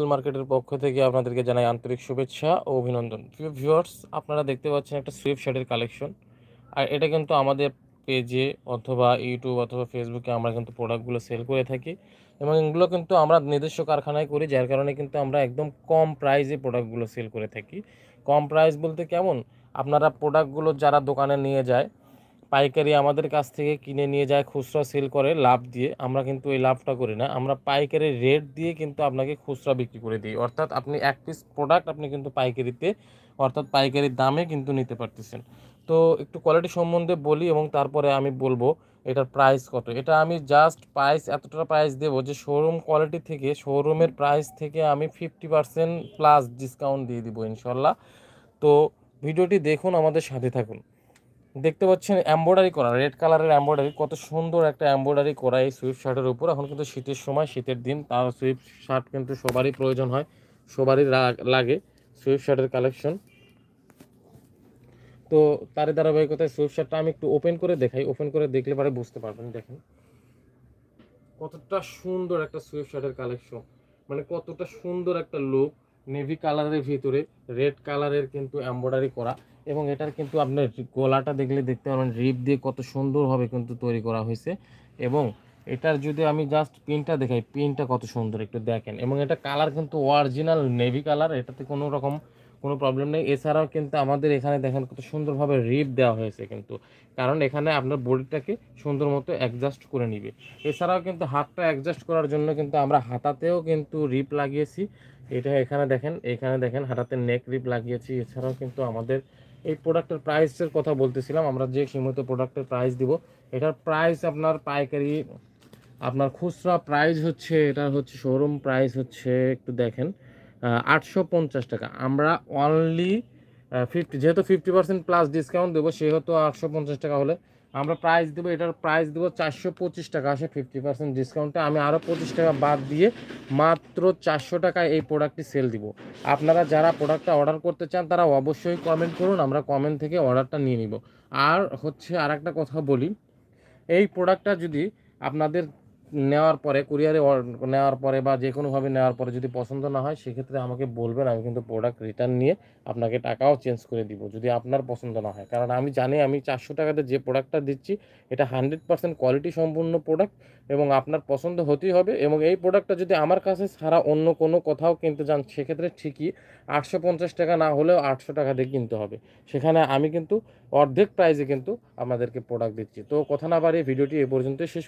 wholesale মার্কেটের পক্ষ থেকে আপনাদেরকে জানাই আন্তরিক শুভেচ্ছা ও অভিনন্দন প্রিয় ভিউয়ার্স আপনারা দেখতে পাচ্ছেন একটা সুইফ শার্টের কালেকশন আর এটা কিন্তু আমাদের পেজে অথবা ইউটিউব অথবা ফেসবুকে আমরা কিন্তু প্রোডাক্টগুলো সেল করে থাকি এবং এগুলো কিন্তু আমরা নিজস্ব কারখানায় করি যার কারণে কিন্তু আমরা একদম কম প্রাইসে প্রোডাক্টগুলো সেল করে থাকি কম প্রাইস বলতে কেমন আপনারা প্রোডাক্টগুলো যারা দোকানে নিয়ে যায় পাইকারি আমাদের কাছ থেকে কিনে নিয়ে যায় খুচরা সেল করে লাভ দিয়ে আমরা কিন্তু এই লাভটা করি না আমরা পাইকারি রেট দিয়ে কিন্তু আপনাকে খুচরা বিক্রি করে দিই অর্থাৎ আপনি এক পিস প্রোডাক্ট আপনি কিন্তু পাইকারিতে অর্থাৎ পাইকারি দামে কিন্তু নিতে পারতেছেন তো একটু কোয়ালিটি সম্বন্ধে বলি এবং তারপরে আমি বলবো এটার প্রাইস কত এটা আমি জাস্ট প্রাইস এতটা প্রাইস দেব যে শোরুম কোয়ালিটি থেকে শোরুমের প্রাইস থেকে আমি ফিফটি পার্সেন্ট প্লাস ডিসকাউন্ট দিয়ে দিব ইনশাল্লাহ তো ভিডিওটি দেখুন আমাদের সাথে থাকুন দেখতে পাচ্ছেন এম্ব্রয়ডারি করা রেড কালারের এম্ব্রয়ডারি কত সুন্দর একটা এম্ব্রয়ডারি করা এই সুইফট শার্টের উপর এখন কিন্তু শীতের সময় শীতের দিন তার সুইফট শার্ট কিন্তু সবারই প্রয়োজন হয় সবারই লাগে সুইফট শার্টের কালেকশন তো তারই ধারাবাহিকতায় সুইফট শার্টটা আমি একটু ওপেন করে দেখাই ওপেন করে দেখলে পরে বুঝতে পারবেন দেখেন কতটা সুন্দর একটা সুইফট শার্টের কালেকশন মানে কতটা সুন্দর একটা লুক নেভি কালারের ভিতরে রেড কালারের কিন্তু এম্ব্রয়ডারি করা এবং এটার কিন্তু আপনার গলাটা দেখলে দেখতে পারবেন রিপ দিয়ে কত সুন্দরভাবে কিন্তু তৈরি করা হয়েছে এবং এটার যদি আমি জাস্ট পিনটা দেখাই পিনটা কত সুন্দর একটু দেখেন এবং এটা কালার কিন্তু অরিজিনাল নেভি কালার এটাতে কোনো রকম কোনো প্রবলেম নেই এছাড়াও কিন্তু আমাদের এখানে দেখেন কত সুন্দরভাবে রিপ দেওয়া হয়েছে কিন্তু কারণ এখানে আপনার বডিটাকে সুন্দর মতো অ্যাডজাস্ট করে নিবে এছাড়াও কিন্তু হাতটা অ্যাডজাস্ট করার জন্য কিন্তু আমরা হাতাতেও কিন্তু রিপ লাগিয়েছি এটা এখানে দেখেন এখানে দেখেন হাঁটাতে নেক রিপ লাগিয়েছি এছাড়াও কিন্তু আমাদের এই প্রোডাক্টের প্রাইসের কথা বলতেছিলাম আমরা যে সীমিত প্রোডাক্টের প্রাইস দিব এটার প্রাইস আপনার পাইকারি আপনার খুচরা প্রাইস হচ্ছে এটার হচ্ছে শোরুম প্রাইস হচ্ছে একটু দেখেন আটশো টাকা আমরা অনলি ফিফটি যেহেতু ফিফটি পার্সেন্ট প্লাস ডিসকাউন্ট দেবো সেহেতু আটশো টাকা হলে আমরা প্রাইস দেবো এটার প্রাইস দেবো চারশো পঁচিশ টাকা আসে ফিফটি পার্সেন্ট ডিসকাউন্টে আমি আরও পঁচিশ টাকা বাদ দিয়ে মাত্র চারশো টাকায় এই প্রোডাক্টটি সেল দিব আপনারা যারা প্রোডাক্টটা অর্ডার করতে চান তারা অবশ্যই কমেন্ট করুন আমরা কমেন্ট থেকে অর্ডারটা নিয়ে নিব আর হচ্ছে আর একটা কথা বলি এই প্রোডাক্টটা যদি আপনাদের নেওয়ার পরে কুরিয়ারে নেওয়ার পরে বা যে কোনোভাবে নেওয়ার পরে যদি পছন্দ না হয় সেক্ষেত্রে আমাকে বলবেন আমি কিন্তু প্রোডাক্ট রিটার্ন নিয়ে আপনাকে টাকাও চেঞ্জ করে দিব যদি আপনার পছন্দ না হয় কারণ আমি জানি আমি চারশো টাকাতে যে প্রোডাক্টটা দিচ্ছি এটা হান্ড্রেড পার্সেন্ট কোয়ালিটি সম্পূর্ণ প্রোডাক্ট এবং আপনার পছন্দ হতেই হবে এবং এই প্রোডাক্টটা যদি আমার কাছে ছাড়া অন্য কোনো কোথাও কিনতে যান সেক্ষেত্রে ঠিকই আটশো পঞ্চাশ টাকা না হলেও আটশো টাকা দিয়ে কিনতে হবে সেখানে আমি কিন্তু অর্ধেক প্রাইসে কিন্তু আমাদেরকে প্রোডাক্ট দিচ্ছি তো কথা না বাড়িয়ে ভিডিওটি এ পর্যন্ত শেষ